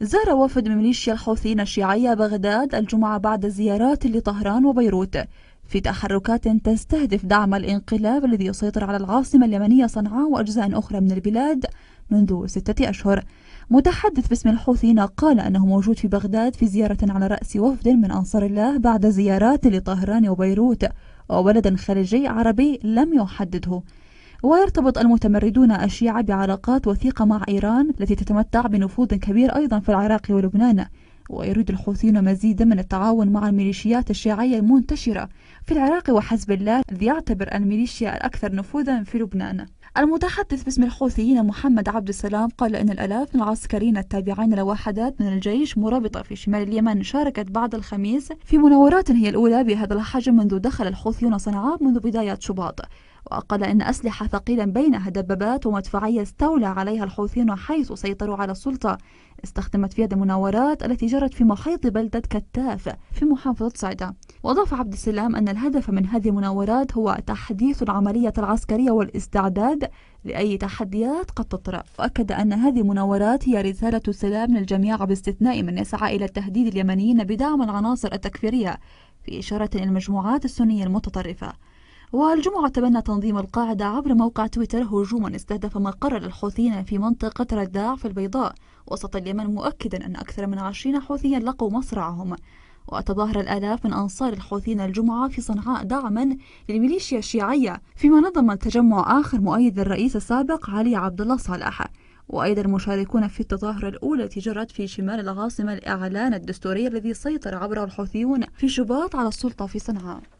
زار وفد من ميليشيا الحوثيين الشيعية بغداد الجمعة بعد زيارات لطهران وبيروت في تحركات تستهدف دعم الانقلاب الذي يسيطر على العاصمة اليمنية صنعاء وأجزاء أخرى من البلاد منذ ستة أشهر متحدث باسم الحوثيين قال أنه موجود في بغداد في زيارة على رأس وفد من أنصار الله بعد زيارات لطهران وبيروت وولد خليجي عربي لم يحدده ويرتبط المتمردون الشيعة بعلاقات وثيقة مع إيران التي تتمتع بنفوذ كبير أيضا في العراق ولبنان ويريد الحوثيون مزيدا من التعاون مع الميليشيات الشيعية المنتشرة في العراق وحزب الله الذي يعتبر الميليشيا الأكثر نفوذا في لبنان المتحدث باسم الحوثيين محمد عبد السلام قال أن الآلاف من العسكريين التابعين لوحدات من الجيش مرابطة في شمال اليمن شاركت بعد الخميس في مناورات هي الأولى بهذا الحجم منذ دخل الحوثيون صنعاء منذ بداية شباط وقال إن أسلحة ثقيلا بينها دبابات ومدفعية استولى عليها الحوثيون حيث سيطروا على السلطة استخدمت فيها المناورات التي جرت في محيط بلدة كتاف في محافظة صعدة وأضاف عبد السلام أن الهدف من هذه المناورات هو تحديث العملية العسكرية والاستعداد لأي تحديات قد تطرأ وأكد أن هذه المناورات هي رسالة سلام للجميع باستثناء من يسعى إلى تهديد اليمنيين بدعم العناصر التكفيرية في إشارة إلى المجموعات السنية المتطرفة والجمعة تبنى تنظيم القاعدة عبر موقع تويتر هجوما استهدف مقر للحوثيين في منطقة رداع في البيضاء وسط اليمن مؤكدا أن أكثر من عشرين حوثيا لقوا مصرعهم وتظاهر الآلاف من أنصار الحوثيين الجمعة في صنعاء دعما للميليشيا الشيعية فيما نظم تجمع آخر مؤيد للرئيس السابق علي عبد الله صالح وأيضا المشاركون في التظاهرة الأولى التي جرت في شمال العاصمة الإعلان الدستوري الذي سيطر عبره الحوثيون في شباط على السلطة في صنعاء